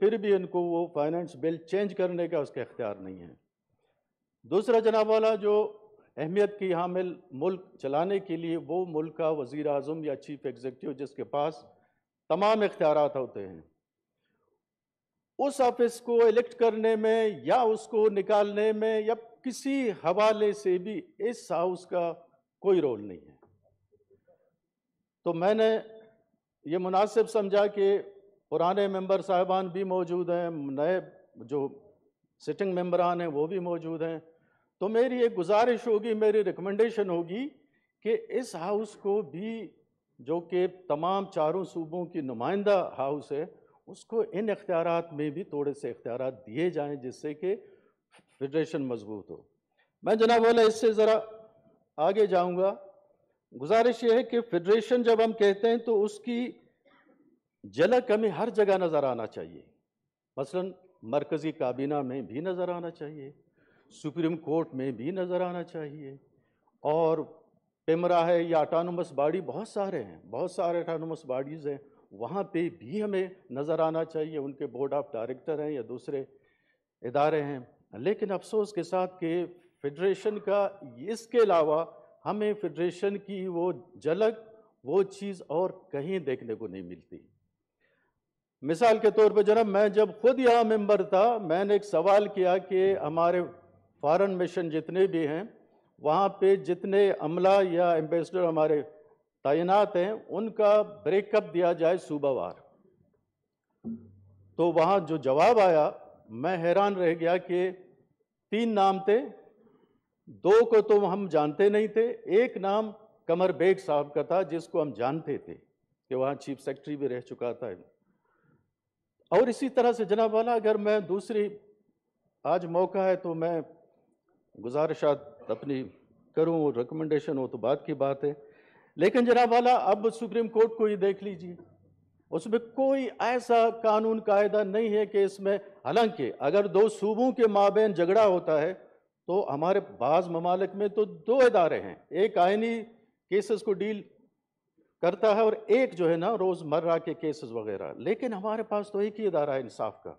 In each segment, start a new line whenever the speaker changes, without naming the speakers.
फिर भी इनको वो फाइनेंस बिल चेंज करने का उसका इख्तियार नहीं है दूसरा जनाब वाला जो अहमियत की हामिल मुल्क चलाने के लिए वो मुल्क का वज़ी अजम या चीफ एग्जीक्यूटिव जिसके पास तमाम इख्तियार होते हैं उस ऑफिस को इलेक्ट करने में या उसको निकालने में या किसी हवाले से भी इस हाउस का कोई रोल नहीं है तो मैंने ये मुनासिब समझा कि पुराने मेंबर साहबान भी मौजूद हैं नए जो सिटिंग मेंबरान हैं वो भी मौजूद हैं तो मेरी एक गुजारिश होगी मेरी रिकमेंडेशन होगी कि इस हाउस को भी जो कि तमाम चारों सूबों की नुमाइंदा हाउस है उसको इन अख्तियार में भी थोड़े से अख्तियार दिए जाएँ जिससे कि फेडरेशन मजबूत हो मैं जनाब वाला इससे ज़रा आगे जाऊँगा गुजारिश ये है कि फेडरेशन जब हम कहते हैं तो उसकी झलक कमी हर जगह नज़र आना चाहिए मसलन मरकज़ी काबीना में भी नज़र आना चाहिए सुप्रीम कोर्ट में भी नज़र आना चाहिए और पेमरा है या अटानमस बाड़ी बहुत सारे हैं बहुत सारे अटानमस बाडीज़ हैं वहाँ पे भी हमें नज़र आना चाहिए उनके बोर्ड ऑफ डायरेक्टर हैं या दूसरे इदारे हैं लेकिन अफसोस के साथ कि फेडरेशन का इसके अलावा हमें फेडरेशन की वो झलक वो चीज़ और कहीं देखने को नहीं मिलती मिसाल के तौर पर जनाब मैं जब खुद यहाँ मेंबर था मैंने एक सवाल किया कि हमारे फॉरेन मिशन जितने भी हैं वहाँ पे जितने अमला या एम्बेसडर हमारे तैनात हैं उनका ब्रेकअप दिया जाए सूबावार तो वहाँ जो जवाब आया मैं हैरान रह गया कि तीन नाम थे दो को तो हम जानते नहीं थे एक नाम कमर बेग साहब का था जिसको हम जानते थे कि वहाँ चीफ सेक्रेटरी भी रह चुका था और इसी तरह से जनाब वाला अगर मैं दूसरी आज मौका है तो मैं गुजारिशात अपनी करूं और रिकमेंडेशन हो तो बात की बात है लेकिन जनाब वाला अब सुप्रीम कोर्ट को ही देख लीजिए उसमें कोई ऐसा कानून कायदा नहीं है कि इसमें हालांकि अगर दो सूबों के माबेन झगड़ा होता है तो हमारे बाज़ ममालिक में तो दो इदारे हैं एक आइनी केसेस को डील करता है और एक जो है ना रोज़मर्रा के केसेस वगैरह लेकिन हमारे पास तो एक ही इदारा है इंसाफ का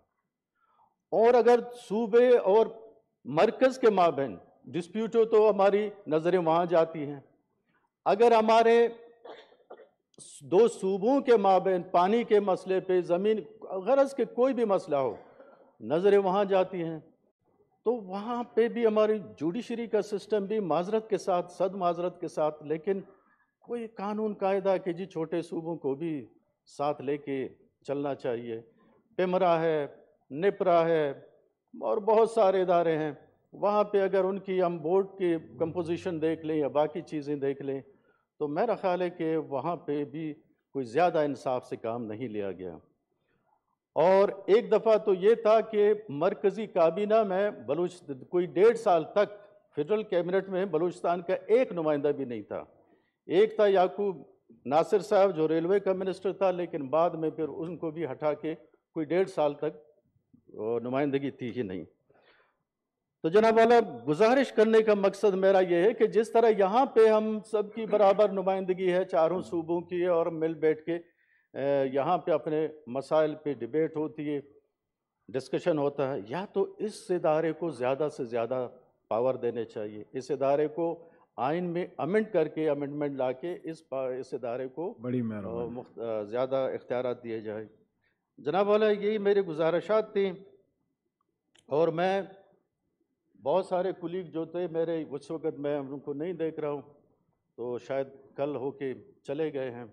और अगर सूबे और मरकज़ के माबेन डिस्प्यूट हो तो हमारी नज़रें वहाँ जाती हैं अगर हमारे दो सूबों के माबेन पानी के मसले पे ज़मीन गरज के कोई भी मसला हो नज़रें वहाँ जाती हैं तो वहाँ पे भी हमारी जुडिशरी का सिस्टम भी माजरत के साथ सद माजरत के साथ लेकिन कोई कानून कायदा के जी छोटे सूबों को भी साथ लेके चलना चाहिए पेमरा है नेपरा है और बहुत सारे इदारे हैं वहाँ पे अगर उनकी हम बोर्ड की कंपोजिशन देख लें या बाकी चीज़ें देख लें तो मेरा ख्याल है कि वहाँ पे भी कोई ज़्यादा इंसाफ से काम नहीं लिया गया और एक दफ़ा तो ये था कि मरकज़ी काबीना में बलूच कोई डेढ़ साल तक फेडरल कैबिनेट में बलूचिस्तान का एक नुमाइंदा भी नहीं था एक था याकूब नासिर साहब जो रेलवे का मिनिस्टर था लेकिन बाद में फिर उनको भी हटा के कोई डेढ़ साल तक नुमाइंदगी थी ही नहीं तो जनाब वाला गुजारिश करने का मकसद मेरा यह है कि जिस तरह यहाँ पे हम सबकी बराबर नुमाइंदगी है चारों सूबों की और मिल बैठ के यहाँ पे अपने मसाइल पे डिबेट होती है डिस्कशन होता है या तो इस इदारे को ज़्यादा से ज़्यादा पावर देने चाहिए इस इदारे को आइन में अमेंड करके अमेंडमेंट ला के इस इस इदारे को बड़ी ज़्यादा इख्तियार दिए जाए जनाब वाला यही मेरी गुजारिशात थी और मैं बहुत सारे कुलीग जो थे मेरे उस वक़्त मैं उनको नहीं देख रहा हूँ तो शायद कल हो के चले गए हैं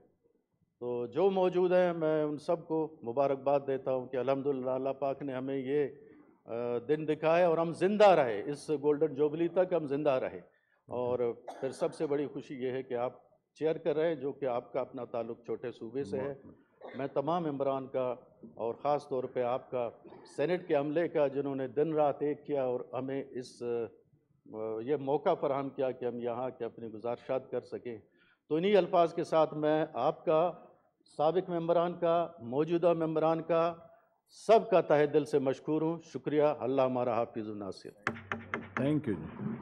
तो जो मौजूद हैं मैं उन सबको मुबारकबाद देता हूँ कि अलहमदिल्ला पाक ने हमें ये दिन दिखाए और हम ज़िंदा रहे इस गोल्डन जुबली तक हम ज़िंदा रहे और फिर सबसे बड़ी खुशी ये है कि आप चेयर कर रहे हैं जो कि आपका अपना ताल्लुक छोटे सूबे से है मैं तमाम इमरान का और ख़ास तौर पे आपका सेनेट के अमले का जिन्होंने दिन रात एक किया और हमें इस ये मौका फराहम किया कि हम यहाँ के अपनी गुजारशात कर सकें तो इन्हीं अल्फाज के साथ मैं आपका सबक मम्बरान का मौजूदा मम्बरान का सब का तह दिल से मशहूर हूँ शुक्रिया अल्लाह हमारा हाफिज़ नासिर थैंक यू